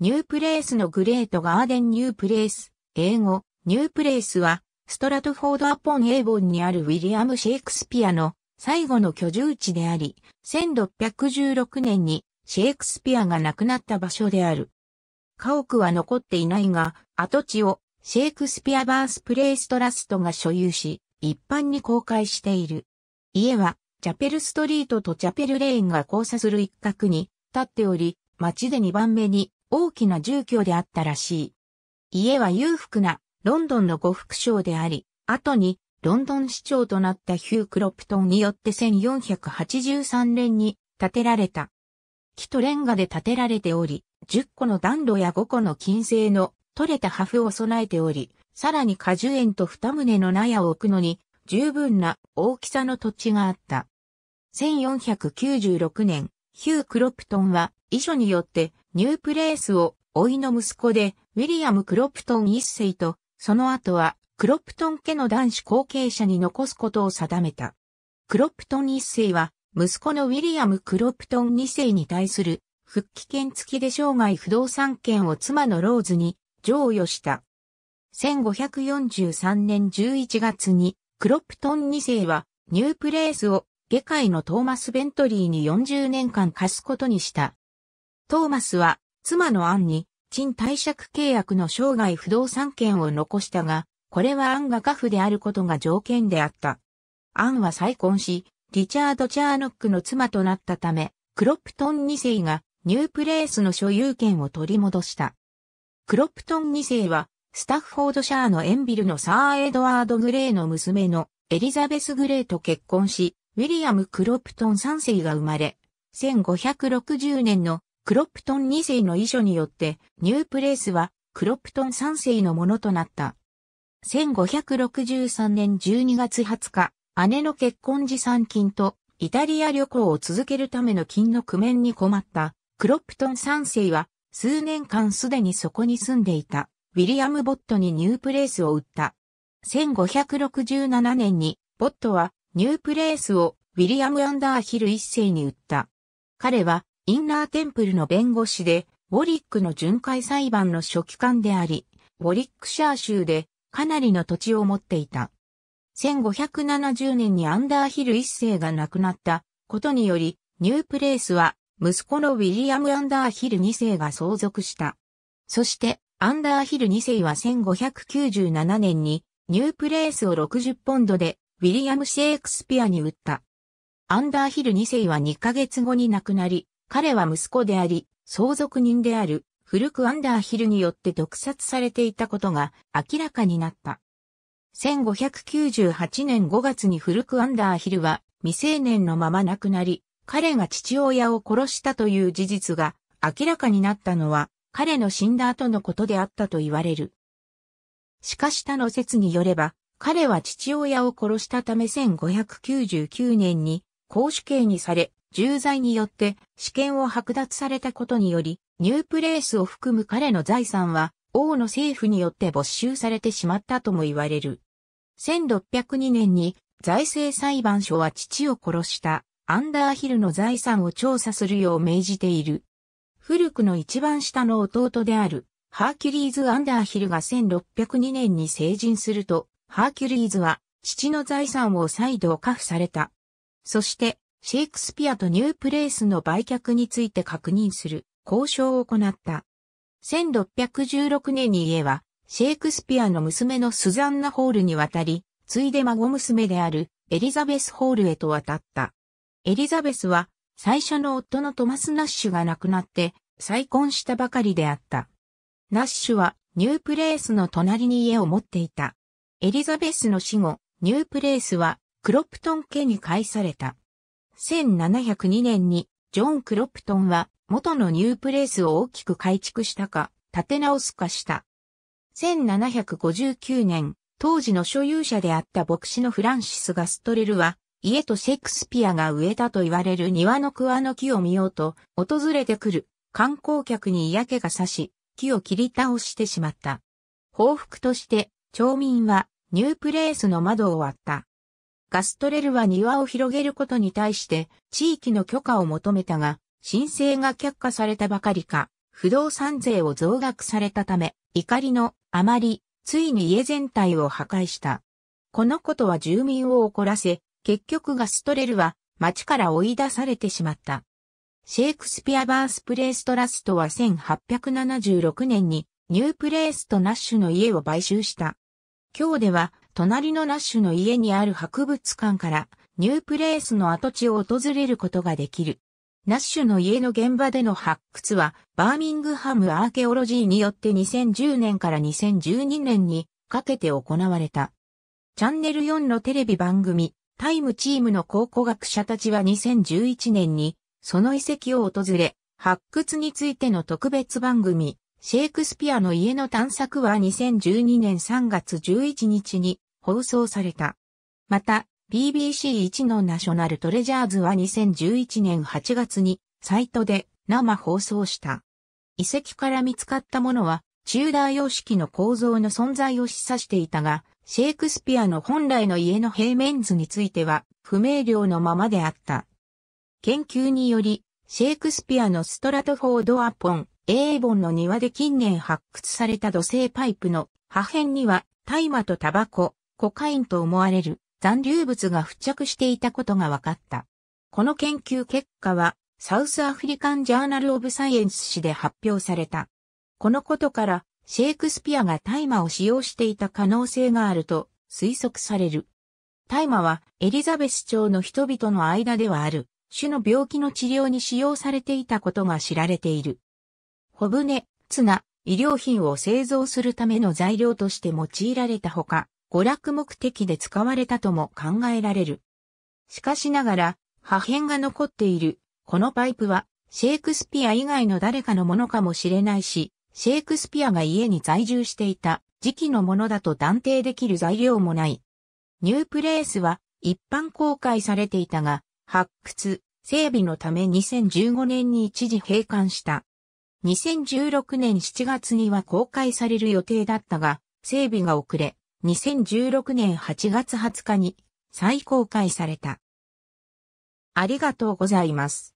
ニュープレイスのグレートガーデンニュープレイス、英語、ニュープレイスは、ストラトフォードアポンエーボンにあるウィリアム・シェイクスピアの最後の居住地であり、1616年にシェイクスピアが亡くなった場所である。家屋は残っていないが、跡地をシェイクスピアバースプレイストラストが所有し、一般に公開している。家は、チャペルストリートとチャペルレーンが交差する一角に立っており、街で2番目に大きな住居であったらしい。家は裕福なロンドンの呉服商であり、後にロンドン市長となったヒュー・クロプトンによって1483年に建てられた。木とレンガで建てられており、10個の暖炉や5個の金製の取れた破風を備えており、さらに果樹園と二棟の納屋を置くのに十分な大きさの土地があった。1496年、ヒュー・クロプトンは遺書によってニュープレースを、いの息子で、ウィリアム・クロプトン一世と、その後は、クロプトン家の男子後継者に残すことを定めた。クロプトン一世は、息子のウィリアム・クロプトン二世に対する、復帰権付きで生涯不動産権を妻のローズに譲与した。1543年11月に、クロプトン二世は、ニュープレースを、下界のトーマス・ベントリーに40年間貸すことにした。トーマスは、妻のアンに、賃貸借契約の生涯不動産権を残したが、これはアンが家父であることが条件であった。アンは再婚し、リチャード・チャーノックの妻となったため、クロプトン2世がニュープレースの所有権を取り戻した。クロプトン2世は、スタッフォードシャーのエンビルのサー・エドワード・グレーの娘のエリザベス・グレーと結婚し、ウィリアム・クロプトン3世が生まれ、1560年のクロプトン2世の遺書によって、ニュープレースはクロプトン3世のものとなった。1563年12月20日、姉の結婚持参金とイタリア旅行を続けるための金の工面に困ったクロプトン3世は数年間すでにそこに住んでいたウィリアム・ボットにニュープレースを売った。1567年にボットはニュープレースをウィリアム・アンダーヒル一世に売った。彼はインナーテンプルの弁護士で、ウォリックの巡回裁判の書記官であり、ウォリックシャー州でかなりの土地を持っていた。1570年にアンダーヒル一世が亡くなったことにより、ニュープレースは息子のウィリアム・アンダーヒル2世が相続した。そして、アンダーヒル2世は1597年にニュープレースを60ポンドでウィリアム・シェイクスピアに売った。アンダーヒル2世は2ヶ月後に亡くなり、彼は息子であり、相続人であるフルク・アンダーヒルによって毒殺されていたことが明らかになった。1598年5月にフルク・アンダーヒルは未成年のまま亡くなり、彼が父親を殺したという事実が明らかになったのは彼の死んだ後のことであったと言われる。しかし他の説によれば、彼は父親を殺したため1599年に公主刑にされ、重罪によって試権を剥奪されたことにより、ニュープレースを含む彼の財産は、王の政府によって没収されてしまったとも言われる。1602年に財政裁判所は父を殺したアンダーヒルの財産を調査するよう命じている。古くの一番下の弟であるハーキュリーズ・アンダーヒルが1602年に成人すると、ハーキュリーズは父の財産を再度家付された。そしてシェイクスピアとニュープレイスの売却について確認する交渉を行った。1616年に家は、シェイクスピアの娘のスザンナ・ホールに渡り、ついで孫娘であるエリザベス・ホールへと渡った。エリザベスは、最初の夫のトマス・ナッシュが亡くなって、再婚したばかりであった。ナッシュは、ニュープレイスの隣に家を持っていた。エリザベスの死後、ニュープレイスは、クロプトン家に返された。1702年にジョン・クロプトンは元のニュープレースを大きく改築したか、建て直すかした。1759年、当時の所有者であった牧師のフランシス・ガストレルは、家とシェイクスピアが植えたと言われる庭の桑の木を見ようと、訪れてくる観光客に嫌気がさし、木を切り倒してしまった。報復として、町民はニュープレースの窓を割った。ガストレルは庭を広げることに対して地域の許可を求めたが、申請が却下されたばかりか、不動産税を増額されたため、怒りのあまり、ついに家全体を破壊した。このことは住民を怒らせ、結局ガストレルは町から追い出されてしまった。シェイクスピアバースプレイストラストは1876年にニュープレイスとナッシュの家を買収した。今日では隣のナッシュの家にある博物館からニュープレースの跡地を訪れることができる。ナッシュの家の現場での発掘は、バーミングハムアーケオロジーによって2010年から2012年にかけて行われた。チャンネル4のテレビ番組、タイムチームの考古学者たちは2011年に、その遺跡を訪れ、発掘についての特別番組、シェイクスピアの家の探索は2012年3月11日に放送された。また、BBC1 のナショナルトレジャーズは2011年8月にサイトで生放送した。遺跡から見つかったものは、チューダー様式の構造の存在を示唆していたが、シェイクスピアの本来の家の平面図については不明瞭のままであった。研究により、シェイクスピアのストラトフォード・アポン、英ンの庭で近年発掘された土製パイプの破片には大麻とタバコ、コカインと思われる残留物が付着していたことが分かった。この研究結果はサウスアフリカンジャーナルオブサイエンス誌で発表された。このことからシェイクスピアが大麻を使用していた可能性があると推測される。大麻はエリザベス朝の人々の間ではある種の病気の治療に使用されていたことが知られている。小舟、綱、衣医療品を製造するための材料として用いられたほか、娯楽目的で使われたとも考えられる。しかしながら、破片が残っている、このパイプは、シェイクスピア以外の誰かのものかもしれないし、シェイクスピアが家に在住していた時期のものだと断定できる材料もない。ニュープレースは一般公開されていたが、発掘、整備のため2015年に一時閉館した。2016年7月には公開される予定だったが、整備が遅れ、2016年8月20日に再公開された。ありがとうございます。